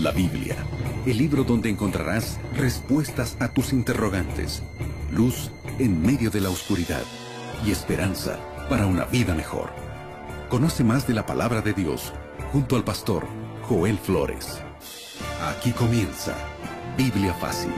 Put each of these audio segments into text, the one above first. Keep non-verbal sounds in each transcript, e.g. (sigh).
La Biblia, el libro donde encontrarás respuestas a tus interrogantes, luz en medio de la oscuridad y esperanza para una vida mejor. Conoce más de la palabra de Dios junto al pastor Joel Flores. Aquí comienza Biblia Fácil.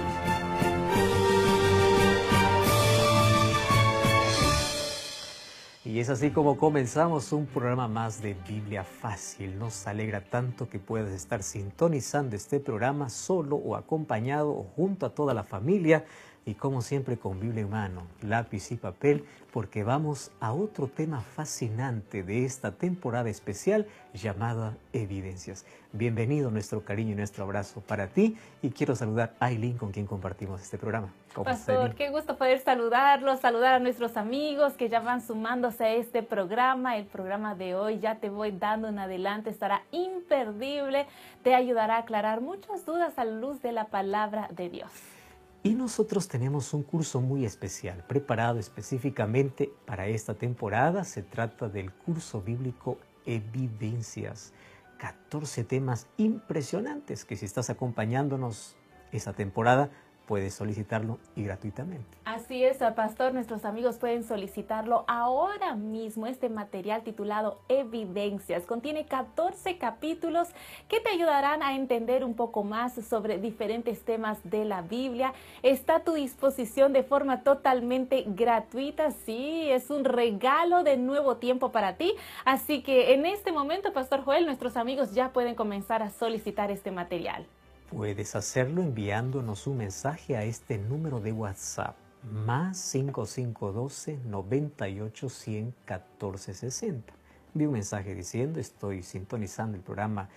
Y es así como comenzamos un programa más de Biblia Fácil. Nos alegra tanto que puedas estar sintonizando este programa solo o acompañado o junto a toda la familia y como siempre con Biblia en mano, lápiz y papel, porque vamos a otro tema fascinante de esta temporada especial llamada Evidencias. Bienvenido nuestro cariño y nuestro abrazo para ti y quiero saludar a Aileen con quien compartimos este programa. Pastor, qué gusto poder saludarlos, saludar a nuestros amigos que ya van sumándose a este programa. El programa de hoy ya te voy dando en adelante, estará imperdible, te ayudará a aclarar muchas dudas a la luz de la palabra de Dios. Y nosotros tenemos un curso muy especial, preparado específicamente para esta temporada. Se trata del curso bíblico Evidencias. 14 temas impresionantes que si estás acompañándonos esta temporada, puedes solicitarlo y gratuitamente. Así es, pastor, nuestros amigos pueden solicitarlo ahora mismo. Este material titulado Evidencias contiene 14 capítulos que te ayudarán a entender un poco más sobre diferentes temas de la Biblia. Está a tu disposición de forma totalmente gratuita. Sí, es un regalo de nuevo tiempo para ti. Así que en este momento, pastor Joel, nuestros amigos ya pueden comenzar a solicitar este material. Puedes hacerlo enviándonos un mensaje a este número de WhatsApp más 5512 98 100 Vi un mensaje diciendo estoy sintonizando el programa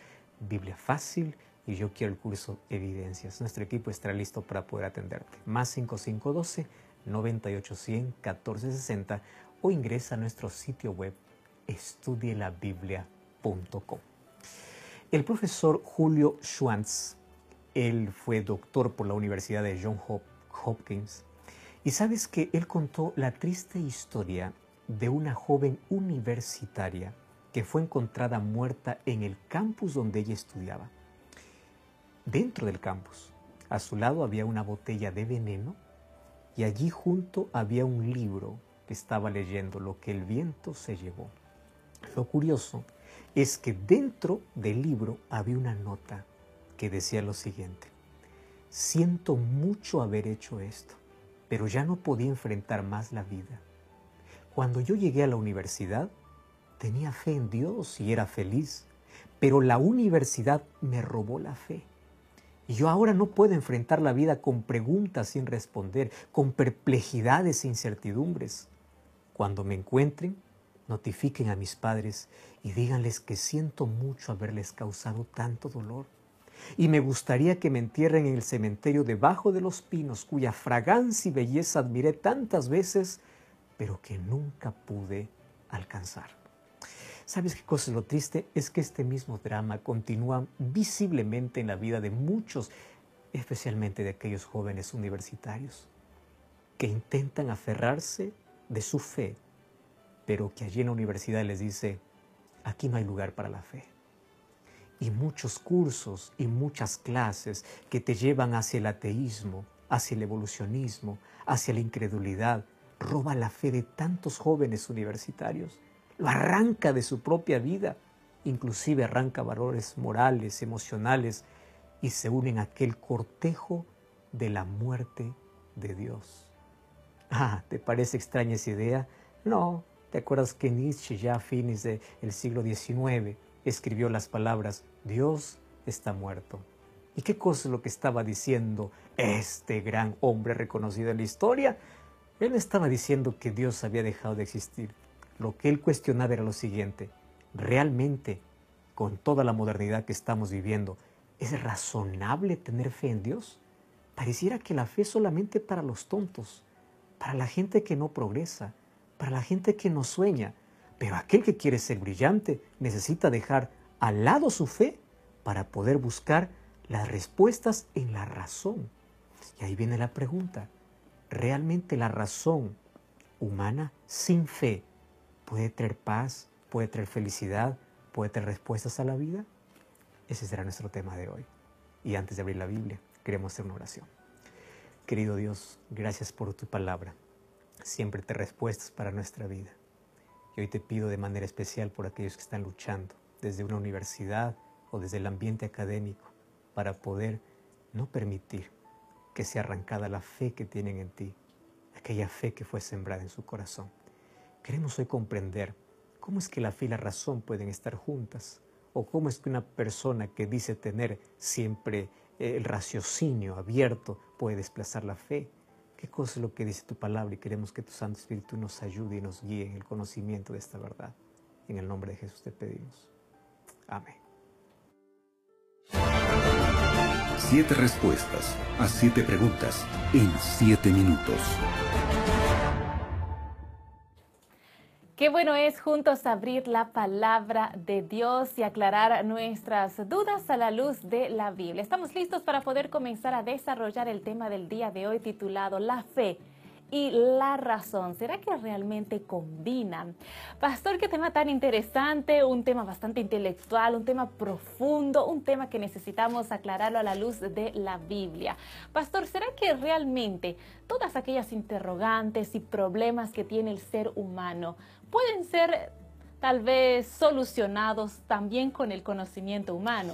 Biblia Fácil y yo quiero el curso Evidencias. Nuestro equipo estará listo para poder atenderte. Más 5512 98 100 o ingresa a nuestro sitio web estudielabiblia.com. El profesor Julio Schwantz él fue doctor por la Universidad de John Hopkins. Y sabes que él contó la triste historia de una joven universitaria que fue encontrada muerta en el campus donde ella estudiaba. Dentro del campus, a su lado había una botella de veneno y allí junto había un libro que estaba leyendo, lo que el viento se llevó. Lo curioso es que dentro del libro había una nota que decía lo siguiente, siento mucho haber hecho esto, pero ya no podía enfrentar más la vida. Cuando yo llegué a la universidad, tenía fe en Dios y era feliz, pero la universidad me robó la fe. Y yo ahora no puedo enfrentar la vida con preguntas sin responder, con perplejidades e incertidumbres. Cuando me encuentren, notifiquen a mis padres y díganles que siento mucho haberles causado tanto dolor y me gustaría que me entierren en el cementerio debajo de los pinos cuya fragancia y belleza admiré tantas veces, pero que nunca pude alcanzar. ¿Sabes qué cosa es lo triste? Es que este mismo drama continúa visiblemente en la vida de muchos, especialmente de aquellos jóvenes universitarios, que intentan aferrarse de su fe, pero que allí en la universidad les dice, aquí no hay lugar para la fe y muchos cursos y muchas clases que te llevan hacia el ateísmo, hacia el evolucionismo, hacia la incredulidad, roba la fe de tantos jóvenes universitarios, lo arranca de su propia vida, inclusive arranca valores morales, emocionales, y se unen a aquel cortejo de la muerte de Dios. Ah, ¿te parece extraña esa idea? No, ¿te acuerdas que Nietzsche ya a fines del siglo XIX escribió las palabras, Dios está muerto. ¿Y qué cosa es lo que estaba diciendo este gran hombre reconocido en la historia? Él estaba diciendo que Dios había dejado de existir. Lo que él cuestionaba era lo siguiente, ¿realmente, con toda la modernidad que estamos viviendo, es razonable tener fe en Dios? Pareciera que la fe es solamente para los tontos, para la gente que no progresa, para la gente que no sueña, pero aquel que quiere ser brillante necesita dejar al lado su fe para poder buscar las respuestas en la razón. Y ahí viene la pregunta. ¿Realmente la razón humana sin fe puede traer paz, puede traer felicidad, puede traer respuestas a la vida? Ese será nuestro tema de hoy. Y antes de abrir la Biblia, queremos hacer una oración. Querido Dios, gracias por tu palabra. Siempre te respuestas para nuestra vida hoy te pido de manera especial por aquellos que están luchando desde una universidad o desde el ambiente académico para poder no permitir que sea arrancada la fe que tienen en ti, aquella fe que fue sembrada en su corazón. Queremos hoy comprender cómo es que la fe y la razón pueden estar juntas o cómo es que una persona que dice tener siempre el raciocinio abierto puede desplazar la fe qué cosa es lo que dice tu palabra y queremos que tu Santo Espíritu nos ayude y nos guíe en el conocimiento de esta verdad. En el nombre de Jesús te pedimos. Amén. Siete respuestas a siete preguntas en siete minutos. Qué bueno es juntos abrir la palabra de Dios y aclarar nuestras dudas a la luz de la Biblia. Estamos listos para poder comenzar a desarrollar el tema del día de hoy titulado La fe y la razón. ¿Será que realmente combinan? Pastor, qué tema tan interesante, un tema bastante intelectual, un tema profundo, un tema que necesitamos aclararlo a la luz de la Biblia. Pastor, ¿será que realmente todas aquellas interrogantes y problemas que tiene el ser humano pueden ser tal vez solucionados también con el conocimiento humano.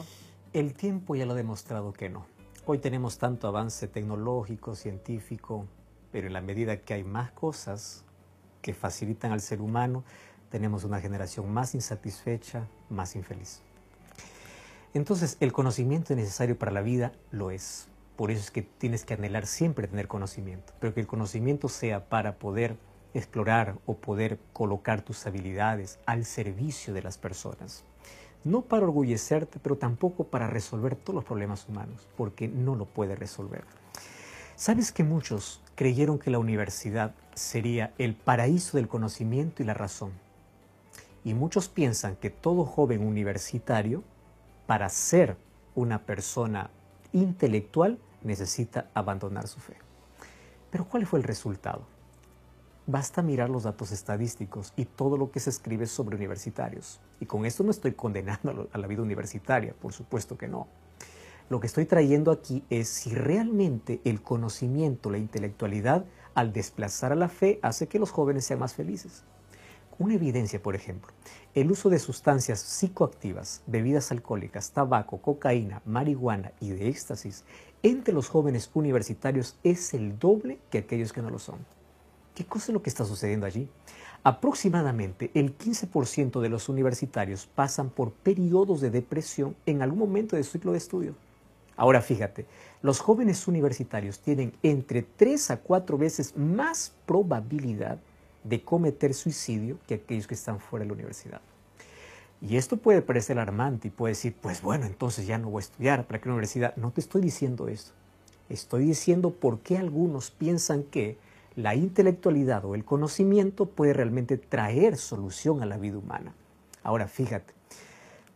El tiempo ya lo ha demostrado que no. Hoy tenemos tanto avance tecnológico, científico, pero en la medida que hay más cosas que facilitan al ser humano, tenemos una generación más insatisfecha, más infeliz. Entonces, el conocimiento necesario para la vida lo es. Por eso es que tienes que anhelar siempre tener conocimiento, pero que el conocimiento sea para poder explorar o poder colocar tus habilidades al servicio de las personas. No para orgullecerte, pero tampoco para resolver todos los problemas humanos, porque no lo puede resolver. ¿Sabes que muchos creyeron que la universidad sería el paraíso del conocimiento y la razón? Y muchos piensan que todo joven universitario, para ser una persona intelectual, necesita abandonar su fe. Pero ¿cuál fue el resultado? Basta mirar los datos estadísticos y todo lo que se escribe sobre universitarios. Y con esto no estoy condenando a la vida universitaria, por supuesto que no. Lo que estoy trayendo aquí es si realmente el conocimiento, la intelectualidad, al desplazar a la fe, hace que los jóvenes sean más felices. Una evidencia, por ejemplo, el uso de sustancias psicoactivas, bebidas alcohólicas, tabaco, cocaína, marihuana y de éxtasis entre los jóvenes universitarios es el doble que aquellos que no lo son. ¿Qué cosa es lo que está sucediendo allí? Aproximadamente el 15% de los universitarios pasan por periodos de depresión en algún momento de su ciclo de estudio. Ahora fíjate, los jóvenes universitarios tienen entre 3 a 4 veces más probabilidad de cometer suicidio que aquellos que están fuera de la universidad. Y esto puede parecer alarmante y puede decir, pues bueno, entonces ya no voy a estudiar para qué universidad. No te estoy diciendo eso. Estoy diciendo por qué algunos piensan que la intelectualidad o el conocimiento puede realmente traer solución a la vida humana. Ahora, fíjate,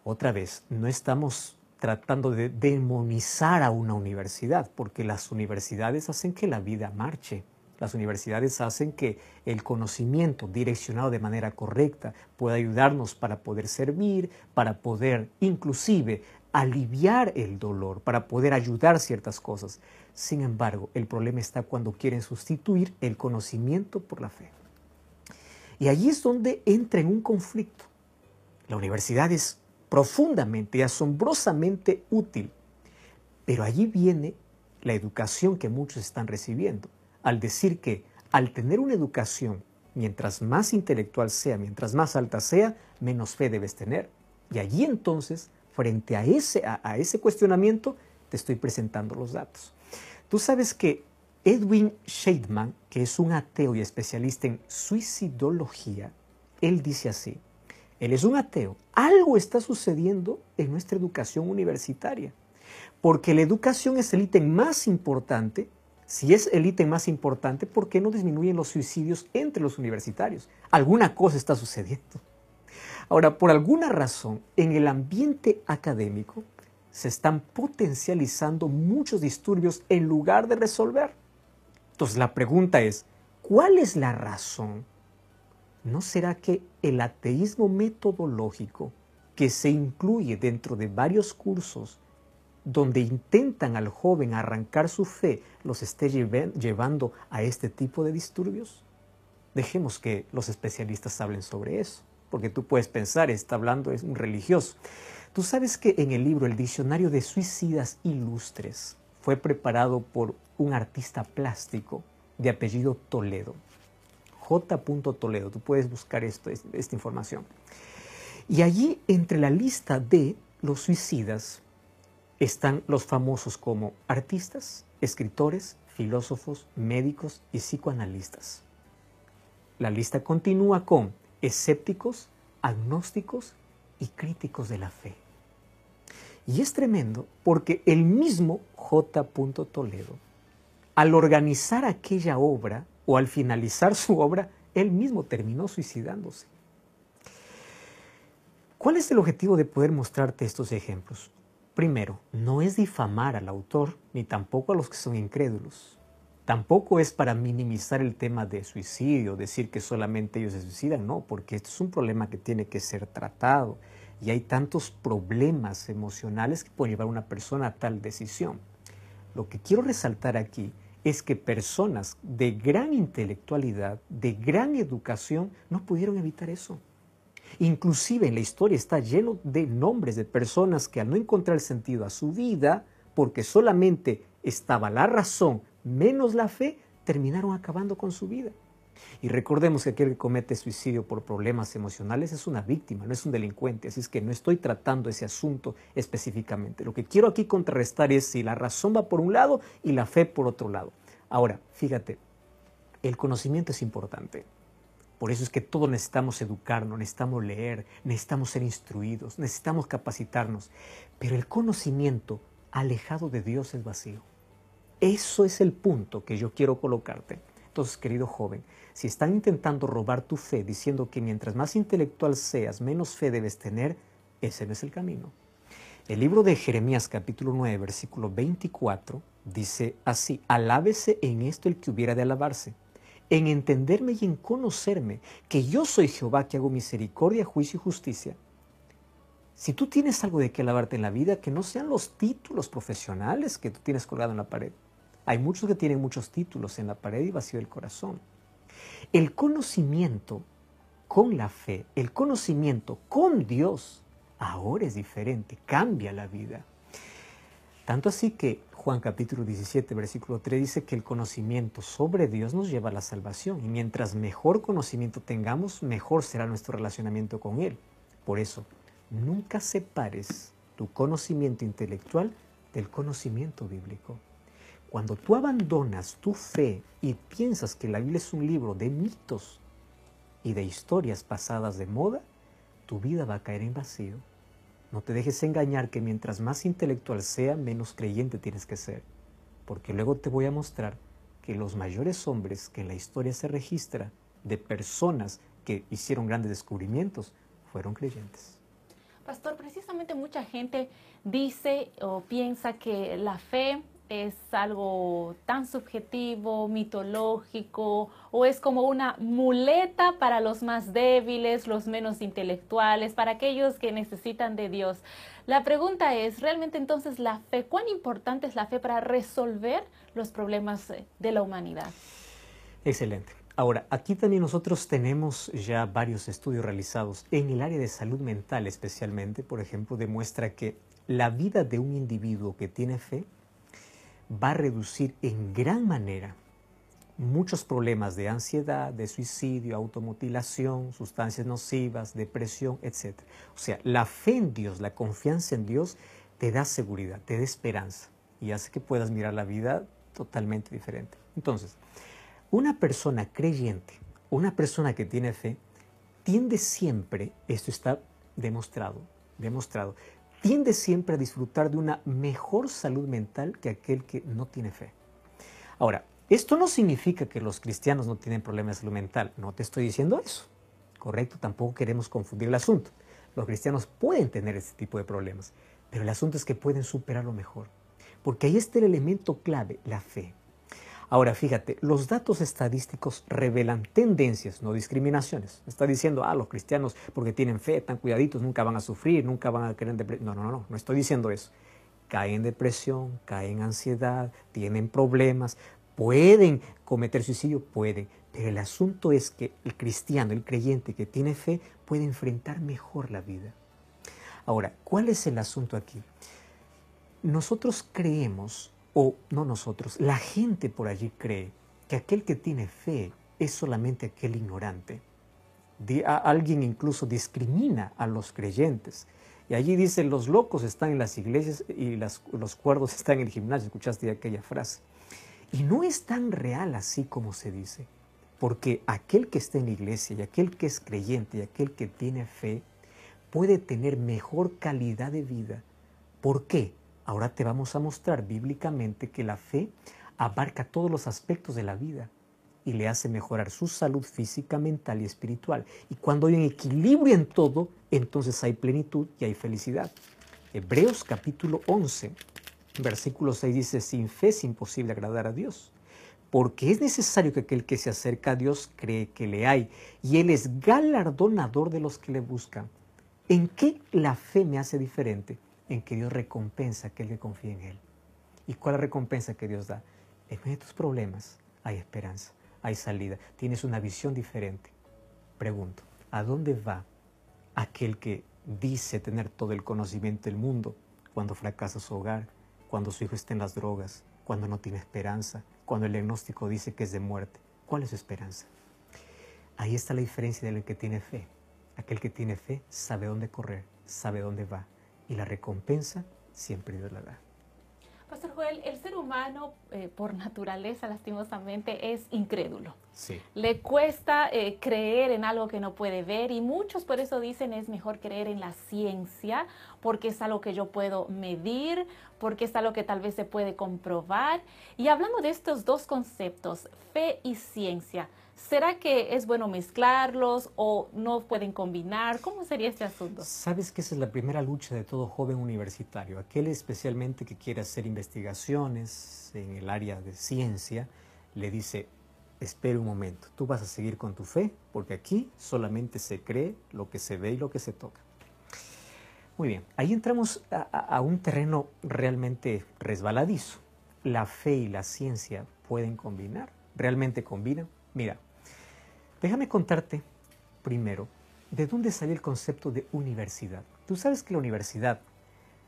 otra vez, no estamos tratando de demonizar a una universidad, porque las universidades hacen que la vida marche. Las universidades hacen que el conocimiento direccionado de manera correcta pueda ayudarnos para poder servir, para poder inclusive aliviar el dolor, para poder ayudar ciertas cosas. Sin embargo, el problema está cuando quieren sustituir el conocimiento por la fe. Y allí es donde entra en un conflicto. La universidad es profundamente y asombrosamente útil, pero allí viene la educación que muchos están recibiendo, al decir que al tener una educación, mientras más intelectual sea, mientras más alta sea, menos fe debes tener. Y allí entonces, frente a ese, a ese cuestionamiento, te estoy presentando los datos. Tú sabes que Edwin Sheidman, que es un ateo y especialista en suicidología, él dice así, él es un ateo, algo está sucediendo en nuestra educación universitaria, porque la educación es el ítem más importante, si es el ítem más importante, ¿por qué no disminuyen los suicidios entre los universitarios? Alguna cosa está sucediendo. Ahora, por alguna razón, en el ambiente académico, se están potencializando muchos disturbios en lugar de resolver. Entonces la pregunta es, ¿cuál es la razón? ¿No será que el ateísmo metodológico que se incluye dentro de varios cursos donde intentan al joven arrancar su fe los esté llevando a este tipo de disturbios? Dejemos que los especialistas hablen sobre eso, porque tú puedes pensar, está hablando es un religioso. Tú sabes que en el libro El Diccionario de Suicidas Ilustres fue preparado por un artista plástico de apellido Toledo. J. Toledo, tú puedes buscar esta información. Y allí, entre la lista de los suicidas, están los famosos como artistas, escritores, filósofos, médicos y psicoanalistas. La lista continúa con escépticos, agnósticos, y críticos de la fe. Y es tremendo porque el mismo J. Toledo, al organizar aquella obra o al finalizar su obra, él mismo terminó suicidándose. ¿Cuál es el objetivo de poder mostrarte estos ejemplos? Primero, no es difamar al autor ni tampoco a los que son incrédulos. Tampoco es para minimizar el tema de suicidio, decir que solamente ellos se suicidan, no, porque esto es un problema que tiene que ser tratado y hay tantos problemas emocionales que pueden llevar a una persona a tal decisión. Lo que quiero resaltar aquí es que personas de gran intelectualidad, de gran educación, no pudieron evitar eso. Inclusive en la historia está lleno de nombres de personas que al no encontrar sentido a su vida, porque solamente estaba la razón menos la fe, terminaron acabando con su vida. Y recordemos que aquel que comete suicidio por problemas emocionales es una víctima, no es un delincuente, así es que no estoy tratando ese asunto específicamente. Lo que quiero aquí contrarrestar es si la razón va por un lado y la fe por otro lado. Ahora, fíjate, el conocimiento es importante. Por eso es que todos necesitamos educarnos, necesitamos leer, necesitamos ser instruidos, necesitamos capacitarnos. Pero el conocimiento alejado de Dios es vacío. Eso es el punto que yo quiero colocarte. Entonces, querido joven, si están intentando robar tu fe diciendo que mientras más intelectual seas, menos fe debes tener, ese no es el camino. El libro de Jeremías capítulo 9, versículo 24 dice así, alábese en esto el que hubiera de alabarse, en entenderme y en conocerme, que yo soy Jehová que hago misericordia, juicio y justicia. Si tú tienes algo de qué alabarte en la vida, que no sean los títulos profesionales que tú tienes colgado en la pared. Hay muchos que tienen muchos títulos en la pared y vacío el corazón. El conocimiento con la fe, el conocimiento con Dios, ahora es diferente, cambia la vida. Tanto así que Juan capítulo 17, versículo 3 dice que el conocimiento sobre Dios nos lleva a la salvación y mientras mejor conocimiento tengamos, mejor será nuestro relacionamiento con Él. Por eso, nunca separes tu conocimiento intelectual del conocimiento bíblico. Cuando tú abandonas tu fe y piensas que la Biblia es un libro de mitos y de historias pasadas de moda, tu vida va a caer en vacío. No te dejes engañar que mientras más intelectual sea, menos creyente tienes que ser, porque luego te voy a mostrar que los mayores hombres que en la historia se registra de personas que hicieron grandes descubrimientos fueron creyentes. Pastor, precisamente mucha gente dice o piensa que la fe es algo tan subjetivo, mitológico, o es como una muleta para los más débiles, los menos intelectuales, para aquellos que necesitan de Dios. La pregunta es, realmente entonces la fe, ¿cuán importante es la fe para resolver los problemas de la humanidad? Excelente. Ahora, aquí también nosotros tenemos ya varios estudios realizados en el área de salud mental especialmente, por ejemplo, demuestra que la vida de un individuo que tiene fe va a reducir en gran manera muchos problemas de ansiedad, de suicidio, automutilación, sustancias nocivas, depresión, etc. O sea, la fe en Dios, la confianza en Dios, te da seguridad, te da esperanza y hace que puedas mirar la vida totalmente diferente. Entonces, una persona creyente, una persona que tiene fe, tiende siempre, esto está demostrado, demostrado, tiende siempre a disfrutar de una mejor salud mental que aquel que no tiene fe. Ahora, esto no significa que los cristianos no tienen problemas de salud mental, no te estoy diciendo eso, ¿correcto? Tampoco queremos confundir el asunto. Los cristianos pueden tener este tipo de problemas, pero el asunto es que pueden superarlo mejor, porque ahí está el elemento clave, la fe. Ahora, fíjate, los datos estadísticos revelan tendencias, no discriminaciones. Está diciendo, ah, los cristianos porque tienen fe, están cuidaditos, nunca van a sufrir, nunca van a querer... No, no, no, no, no estoy diciendo eso. Caen en depresión, caen en ansiedad, tienen problemas, pueden cometer suicidio, pueden. Pero el asunto es que el cristiano, el creyente que tiene fe, puede enfrentar mejor la vida. Ahora, ¿cuál es el asunto aquí? Nosotros creemos o no nosotros, la gente por allí cree que aquel que tiene fe es solamente aquel ignorante. alguien incluso discrimina a los creyentes. Y allí dicen, los locos están en las iglesias y los cuerdos (laughs) están en el gimnasio. Escuchaste aquella frase. Y no es tan real así como se dice, porque aquel que está en la iglesia y aquel que es creyente y aquel que tiene fe puede tener mejor calidad de vida. ¿Por qué? Ahora te vamos a mostrar bíblicamente que la fe abarca todos los aspectos de la vida y le hace mejorar su salud física, mental y espiritual. Y cuando hay un equilibrio en todo, entonces hay plenitud y hay felicidad. Hebreos capítulo 11, versículo 6 dice, sin fe es imposible agradar a Dios, porque es necesario que aquel que se acerca a Dios cree que le hay, y Él es galardonador de los que le buscan. ¿En qué la fe me hace diferente? en que Dios recompensa a aquel que confía en Él. ¿Y cuál la recompensa que Dios da? En medio de tus problemas hay esperanza, hay salida, tienes una visión diferente. Pregunto, ¿a dónde va aquel que dice tener todo el conocimiento del mundo cuando fracasa su hogar, cuando su hijo está en las drogas, cuando no tiene esperanza, cuando el diagnóstico dice que es de muerte? ¿Cuál es su esperanza? Ahí está la diferencia del que tiene fe. Aquel que tiene fe sabe dónde correr, sabe dónde va, y la recompensa siempre Dios la da. Pastor Joel, el ser humano eh, por naturaleza, lastimosamente, es incrédulo. Sí. Le cuesta eh, creer en algo que no puede ver y muchos por eso dicen es mejor creer en la ciencia porque es algo que yo puedo medir, porque es algo que tal vez se puede comprobar. Y hablando de estos dos conceptos, fe y ciencia, ¿Será que es bueno mezclarlos o no pueden combinar? ¿Cómo sería este asunto? Sabes que esa es la primera lucha de todo joven universitario, aquel especialmente que quiere hacer investigaciones en el área de ciencia, le dice, espera un momento, tú vas a seguir con tu fe, porque aquí solamente se cree lo que se ve y lo que se toca. Muy bien, ahí entramos a, a un terreno realmente resbaladizo. La fe y la ciencia pueden combinar, realmente combinan. Mira, Déjame contarte primero de dónde salió el concepto de universidad. Tú sabes que la universidad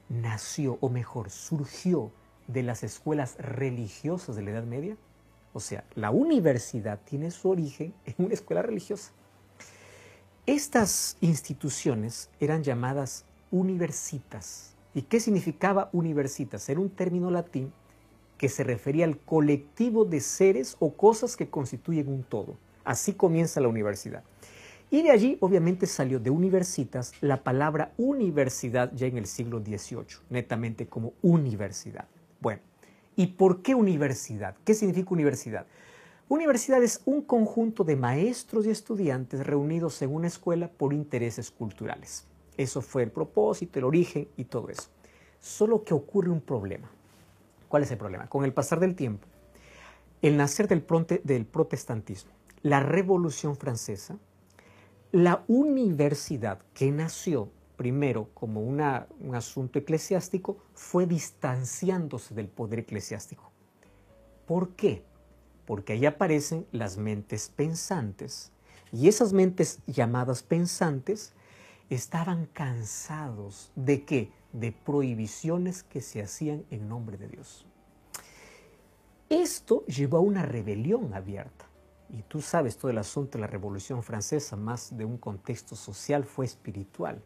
nació, o mejor, surgió de las escuelas religiosas de la Edad Media. O sea, la universidad tiene su origen en una escuela religiosa. Estas instituciones eran llamadas universitas. ¿Y qué significaba universitas? Era un término latín que se refería al colectivo de seres o cosas que constituyen un todo. Así comienza la universidad. Y de allí, obviamente, salió de universitas la palabra universidad ya en el siglo XVIII, netamente como universidad. Bueno, ¿y por qué universidad? ¿Qué significa universidad? Universidad es un conjunto de maestros y estudiantes reunidos en una escuela por intereses culturales. Eso fue el propósito, el origen y todo eso. Solo que ocurre un problema. ¿Cuál es el problema? Con el pasar del tiempo, el nacer del, protestantismo, la Revolución Francesa, la universidad que nació primero como un asunto eclesiástico fue distanciándose del poder eclesiástico. ¿Por qué? Porque ahí aparecen las mentes pensantes y esas mentes llamadas pensantes estaban cansados de qué? De prohibiciones que se hacían en nombre de Dios. Esto llevó a una rebelión abierta y tú sabes todo el asunto de la Revolución Francesa, más de un contexto social, fue espiritual.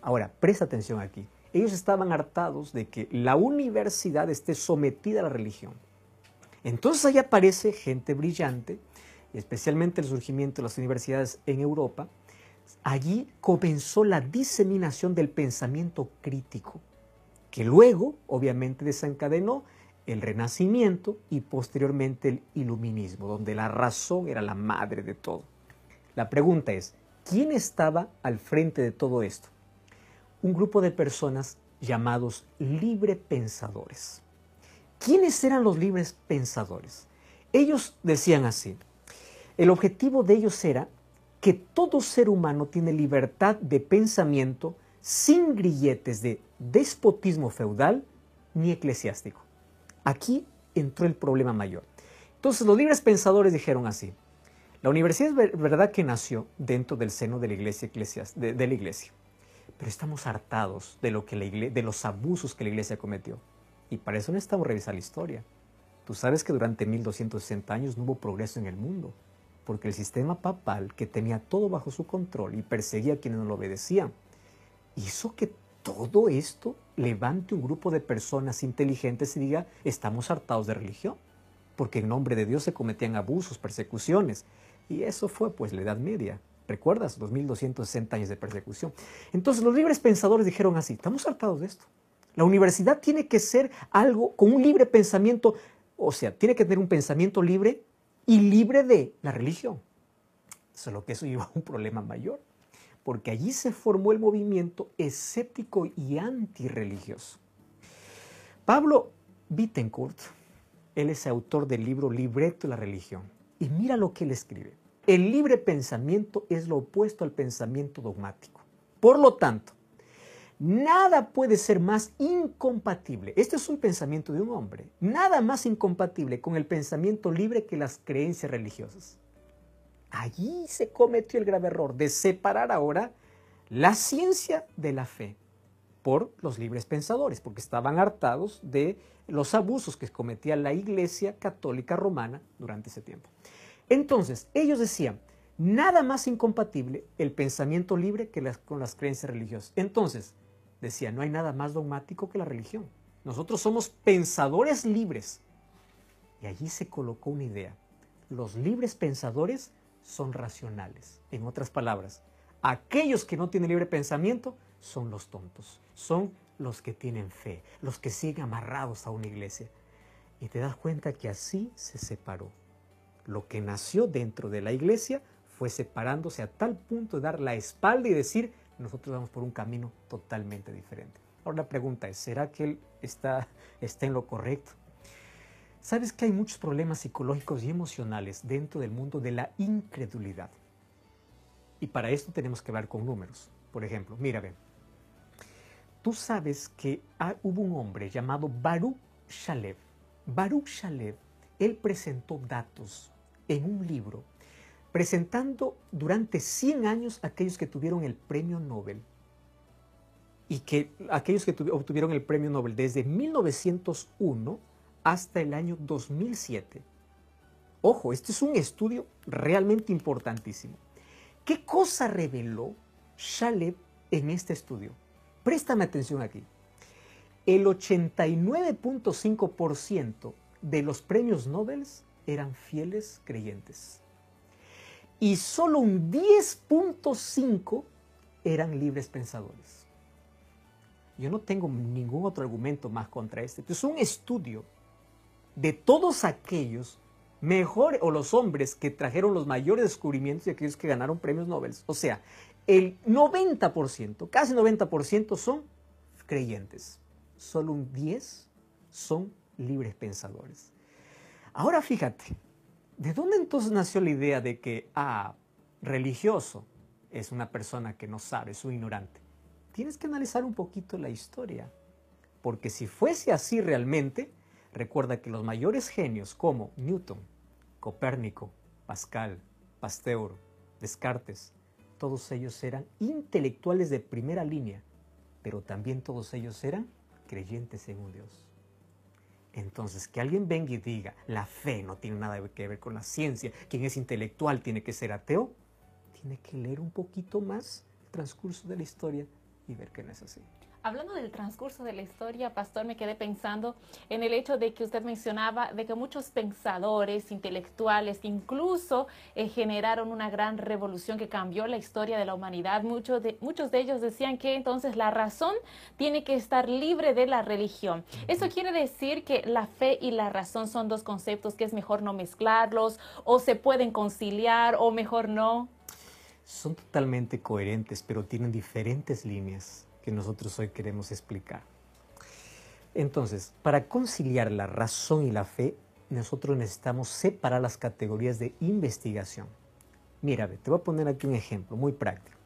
Ahora, presta atención aquí. Ellos estaban hartados de que la universidad esté sometida a la religión. Entonces ahí aparece gente brillante, especialmente el surgimiento de las universidades en Europa. Allí comenzó la diseminación del pensamiento crítico, que luego obviamente desencadenó el Renacimiento y posteriormente el Iluminismo, donde la razón era la madre de todo. La pregunta es, ¿quién estaba al frente de todo esto? Un grupo de personas llamados libre pensadores. ¿Quiénes eran los libres pensadores? Ellos decían así, el objetivo de ellos era que todo ser humano tiene libertad de pensamiento sin grilletes de despotismo feudal ni eclesiástico. Aquí entró el problema mayor. Entonces los libres pensadores dijeron así, la universidad es verdad que nació dentro del seno de la iglesia, de, la iglesia pero estamos hartados de, lo que de los abusos que la iglesia cometió. Y para eso necesitamos revisar la historia. Tú sabes que durante 1260 años no hubo progreso en el mundo, porque el sistema papal, que tenía todo bajo su control y perseguía a quienes no lo obedecían, hizo que todo esto levante un grupo de personas inteligentes y diga, estamos hartados de religión, porque en nombre de Dios se cometían abusos, persecuciones. Y eso fue pues la Edad Media. ¿Recuerdas? 2260 años de persecución. Entonces los libres pensadores dijeron así, estamos hartados de esto. La universidad tiene que ser algo con un libre pensamiento, o sea, tiene que tener un pensamiento libre y libre de la religión. Solo que eso lleva a un problema mayor porque allí se formó el movimiento escéptico y antirreligioso. Pablo Bittencourt, él es autor del libro Libreto de la Religión, y mira lo que él escribe. El libre pensamiento es lo opuesto al pensamiento dogmático. Por lo tanto, nada puede ser más incompatible, este es un pensamiento de un hombre, nada más incompatible con el pensamiento libre que las creencias religiosas. Allí se cometió el grave error de separar ahora la ciencia de la fe por los libres pensadores, porque estaban hartados de los abusos que cometía la Iglesia Católica Romana durante ese tiempo. Entonces, ellos decían, nada más incompatible el pensamiento libre que con las creencias religiosas. Entonces, decían, no hay nada más dogmático que la religión. Nosotros somos pensadores libres. Y allí se colocó una idea. Los libres pensadores son racionales. En otras palabras, aquellos que no tienen libre pensamiento son los tontos, son los que tienen fe, los que siguen amarrados a una iglesia. Y te das cuenta que así se separó. Lo que nació dentro de la iglesia fue separándose a tal punto de dar la espalda y decir, nosotros vamos por un camino totalmente diferente. Ahora la pregunta es, ¿será que él está, está en lo correcto? Sabes que hay muchos problemas psicológicos y emocionales dentro del mundo de la incredulidad. Y para esto tenemos que hablar con números. Por ejemplo, mira, bien. Tú sabes que ah, hubo un hombre llamado Baruch Shalev. Baruch Shalev, él presentó datos en un libro, presentando durante 100 años aquellos que tuvieron el premio Nobel y que aquellos que obtuvieron el premio Nobel desde 1901 hasta el año 2007. Ojo, este es un estudio realmente importantísimo. ¿Qué cosa reveló Shaleb en este estudio? Préstame atención aquí. El 89.5% de los premios Nobel eran fieles creyentes. Y solo un 10.5% eran libres pensadores. Yo no tengo ningún otro argumento más contra este. Es un estudio de todos aquellos mejores o los hombres que trajeron los mayores descubrimientos y aquellos que ganaron premios Nobel. O sea, el 90%, casi 90% son creyentes. Solo un 10 son libres pensadores. Ahora fíjate, ¿de dónde entonces nació la idea de que, ah, religioso es una persona que no sabe, es un ignorante? Tienes que analizar un poquito la historia, porque si fuese así realmente, Recuerda que los mayores genios como Newton, Copérnico, Pascal, Pasteur, Descartes, todos ellos eran intelectuales de primera línea, pero también todos ellos eran creyentes en un Dios. Entonces, que alguien venga y diga, la fe no tiene nada que ver con la ciencia, quien es intelectual tiene que ser ateo, tiene que leer un poquito más el transcurso de la historia y ver que no es así. Hablando del transcurso de la historia, Pastor, me quedé pensando en el hecho de que usted mencionaba de que muchos pensadores, intelectuales, incluso eh, generaron una gran revolución que cambió la historia de la humanidad. muchos de ellos decían que entonces la razón tiene que estar libre de la religión. Eso quiere decir que la fe y la razón son dos conceptos que es mejor no mezclarlos o se pueden conciliar o mejor no. Son totalmente coherentes, pero tienen diferentes líneas que nosotros hoy queremos explicar. Entonces, para conciliar la razón y la fe, nosotros necesitamos separar las categorías de investigación. Mira, te voy a poner aquí un ejemplo muy práctico.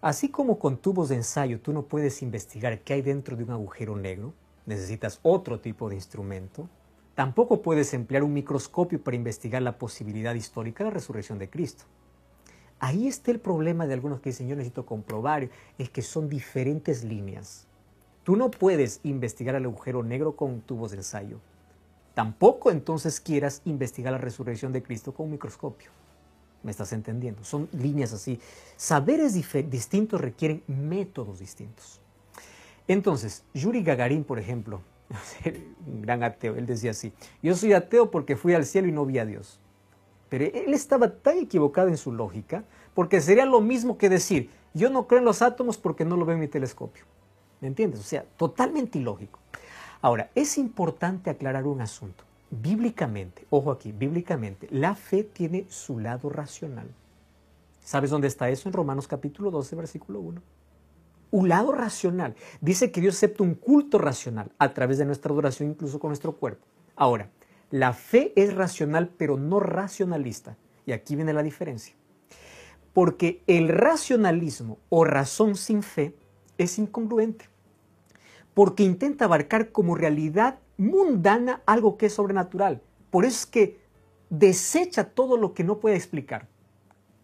Así como con tubos de ensayo tú no puedes investigar qué hay dentro de un agujero negro, necesitas otro tipo de instrumento, tampoco puedes emplear un microscopio para investigar la posibilidad histórica de la resurrección de Cristo. Ahí está el problema de algunos que dicen, yo necesito comprobar, es que son diferentes líneas. Tú no puedes investigar el agujero negro con tubos de ensayo. Tampoco entonces quieras investigar la resurrección de Cristo con un microscopio. ¿Me estás entendiendo? Son líneas así. Saberes distintos requieren métodos distintos. Entonces, Yuri Gagarin, por ejemplo, (laughs) un gran ateo, él decía así, yo soy ateo porque fui al cielo y no vi a Dios. Pero él estaba tan equivocado en su lógica, porque sería lo mismo que decir, yo no creo en los átomos porque no lo veo en mi telescopio. ¿Me entiendes? O sea, totalmente ilógico. Ahora, es importante aclarar un asunto. Bíblicamente, ojo aquí, bíblicamente, la fe tiene su lado racional. ¿Sabes dónde está eso? En Romanos capítulo 12, versículo 1. Un lado racional. Dice que Dios acepta un culto racional a través de nuestra adoración, incluso con nuestro cuerpo. Ahora, la fe es racional, pero no racionalista. Y aquí viene la diferencia. Porque el racionalismo o razón sin fe es incongruente. Porque intenta abarcar como realidad mundana algo que es sobrenatural. Por eso es que desecha todo lo que no puede explicar.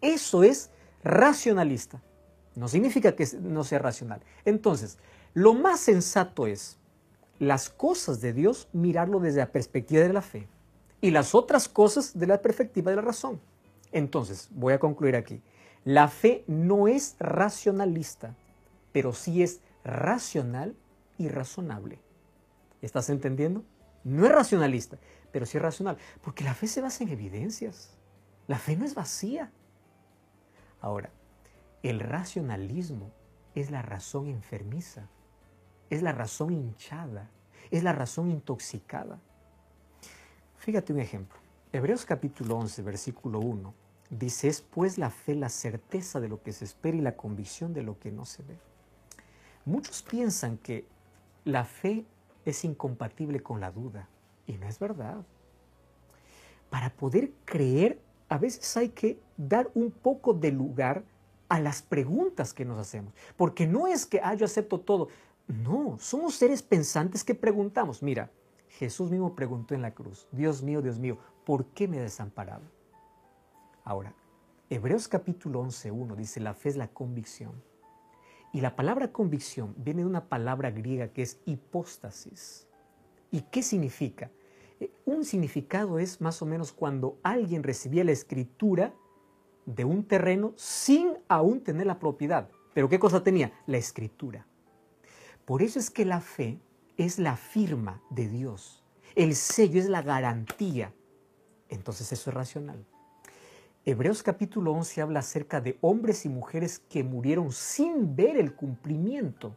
Eso es racionalista. No significa que no sea racional. Entonces, lo más sensato es las cosas de Dios, mirarlo desde la perspectiva de la fe y las otras cosas de la perspectiva de la razón. Entonces, voy a concluir aquí. La fe no es racionalista, pero sí es racional y razonable. ¿Estás entendiendo? No es racionalista, pero sí es racional, porque la fe se basa en evidencias. La fe no es vacía. Ahora, el racionalismo es la razón enfermiza es la razón hinchada, es la razón intoxicada. Fíjate un ejemplo. Hebreos capítulo 11, versículo 1, dice, es pues la fe la certeza de lo que se espera y la convicción de lo que no se ve. Muchos piensan que la fe es incompatible con la duda, y no es verdad. Para poder creer, a veces hay que dar un poco de lugar a las preguntas que nos hacemos, porque no es que, ah, yo acepto todo. No, somos seres pensantes que preguntamos. Mira, Jesús mismo preguntó en la cruz, Dios mío, Dios mío, ¿por qué me he desamparado? Ahora, Hebreos capítulo 1, dice, la fe es la convicción. Y la palabra convicción viene de una palabra griega que es hipóstasis. ¿Y qué significa? Eh, un significado es más o menos cuando alguien recibía la escritura de un terreno sin aún tener la propiedad. ¿Pero qué cosa tenía? La escritura. Por eso es que la fe es la firma de Dios. El sello es la garantía. Entonces eso es racional. Hebreos capítulo 11 habla acerca de hombres y mujeres que murieron sin ver el cumplimiento,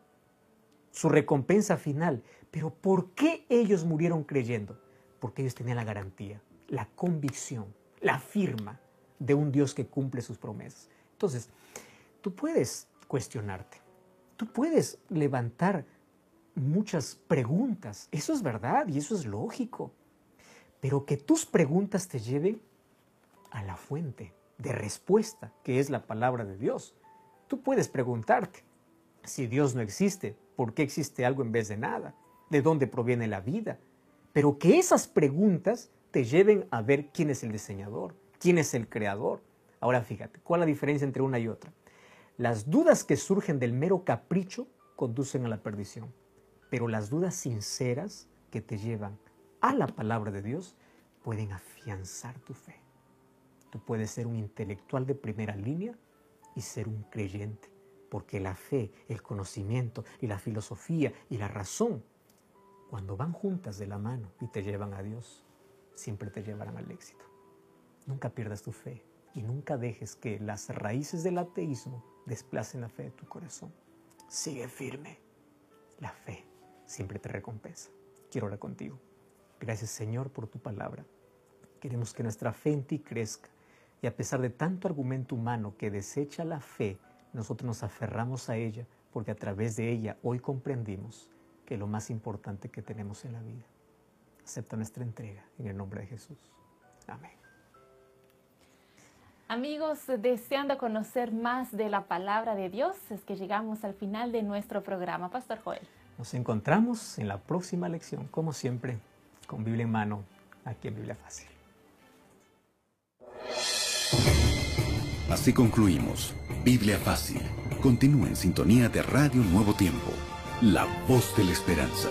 su recompensa final. Pero ¿por qué ellos murieron creyendo? Porque ellos tenían la garantía, la convicción, la firma de un Dios que cumple sus promesas. Entonces, tú puedes cuestionarte tú puedes levantar muchas preguntas. Eso es verdad y eso es lógico. Pero que tus preguntas te lleven a la fuente de respuesta, que es la palabra de Dios. Tú puedes preguntarte, si Dios no existe, ¿por qué existe algo en vez de nada? ¿De dónde proviene la vida? Pero que esas preguntas te lleven a ver quién es el diseñador, quién es el creador. Ahora fíjate, ¿cuál es la diferencia entre una y otra? Las dudas que surgen del mero capricho conducen a la perdición, pero las dudas sinceras que te llevan a la palabra de Dios pueden afianzar tu fe. Tú puedes ser un intelectual de primera línea y ser un creyente, porque la fe, el conocimiento y la filosofía y la razón, cuando van juntas de la mano y te llevan a Dios, siempre te llevarán al éxito. Nunca pierdas tu fe, y nunca dejes que las raíces del ateísmo desplacen la fe de tu corazón. Sigue firme. La fe siempre te recompensa. Quiero orar contigo. Gracias Señor por tu palabra. Queremos que nuestra fe en ti crezca y a pesar de tanto argumento humano que desecha la fe, nosotros nos aferramos a ella porque a través de ella hoy comprendimos que lo más importante que tenemos en la vida. Acepta nuestra entrega en el nombre de Jesús. Amén. Amigos, deseando conocer más de la palabra de Dios, es que llegamos al final de nuestro programa. Pastor Joel. Nos encontramos en la próxima lección, como siempre, con Biblia en mano, aquí en Biblia Fácil. Así concluimos. Biblia Fácil. Continúa en sintonía de Radio Nuevo Tiempo, la voz de la esperanza.